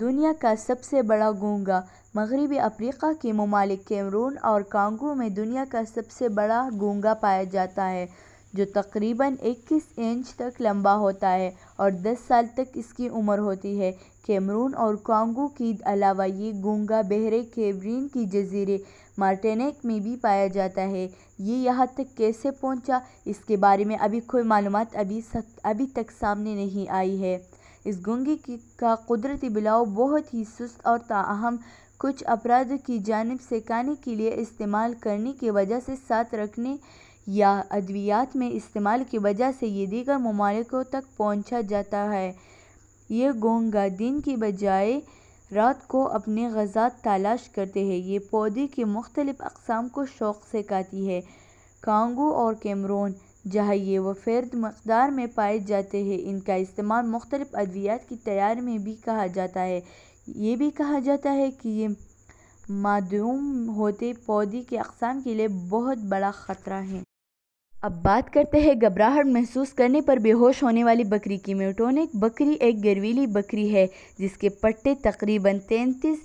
दुनिया का सबसे बड़ा गूंगा मगरबी अफ्रीका के ममालिक कैमरून और कांगो में दुनिया का सबसे बड़ा गूंगा पाया जाता है जो तकरीबन 21 इंच तक लंबा होता है और 10 साल तक इसकी उम्र होती है कैमरून और कांगो के अलावा ये गूंगा बहरे केवरीन की जजीरे मार्टेनेक में भी पाया जाता है ये यहाँ तक कैसे पहुँचा इसके बारे में अभी कोई मालूम अभी सक, अभी तक सामने नहीं आई है इस की का कुदरती बिलाव बहुत ही सुस्त और ताहम कुछ अपराध की जानब सेकाने के लिए इस्तेमाल करने की वजह से साथ रखने या अद्वियात में इस्तेमाल की वजह से ये दीगर ममालिकों तक पहुँचा जाता है ये गोंगा दिन की बजाय रात को अपने गजात तलाश करते हैं ये पौधे की मुख्तलिफ़ अकसाम को शौक़ से काती है कांगो और कैमरोन जहाँ ये वफ़र्द मकदार में पाए जाते हैं इनका इस्तेमाल मुख्तलिफ़ अद्वियात की तैयारी में भी कहा जाता है ये भी कहा जाता है कि ये मदूम होते पौधे की अकसाम के लिए बहुत बड़ा ख़तरा है अब बात करते हैं घबराहट महसूस करने पर बेहोश होने वाली बकरी की म्यूटोनिक बकरी एक गर्वीली बकरी है जिसके पट्टे तकरीबन तैंतीस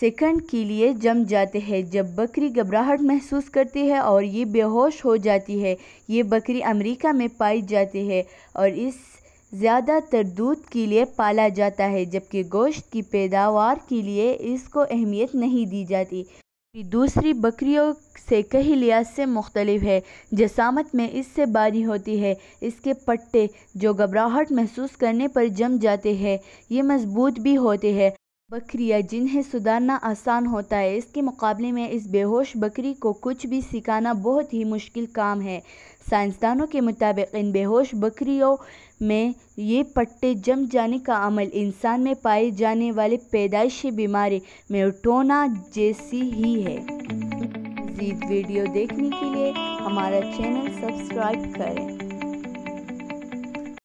सेकंड के लिए जम जाते हैं जब बकरी घबराहट महसूस करती है और ये बेहोश हो जाती है ये बकरी अमेरिका में पाई जाती है और इस ज़्यादातर दूध के लिए पाला जाता है जबकि गोश्त की पैदावार के लिए इसको अहमियत नहीं दी जाती दूसरी बकरियों से कई लिहाज से मुख्तलिफ है जसामत में इससे बारी होती है इसके पट्टे जो घबराहट महसूस करने पर जम जाते हैं ये मजबूत भी होते हैं बकरियाँ जिन्हें सुधारना आसान होता है इसके मुकाबले में इस बेहोश बकरी को कुछ भी सिखाना बहुत ही मुश्किल काम है साइंसदानों के मुताबिक इन बेहोश बकरियों में ये पट्टे जम जाने का अमल इंसान में पाए जाने वाले पैदाइशी बीमारी मेटोना जैसी ही है मजीद वीडियो देखने के लिए हमारा चैनल सब्सक्राइब करें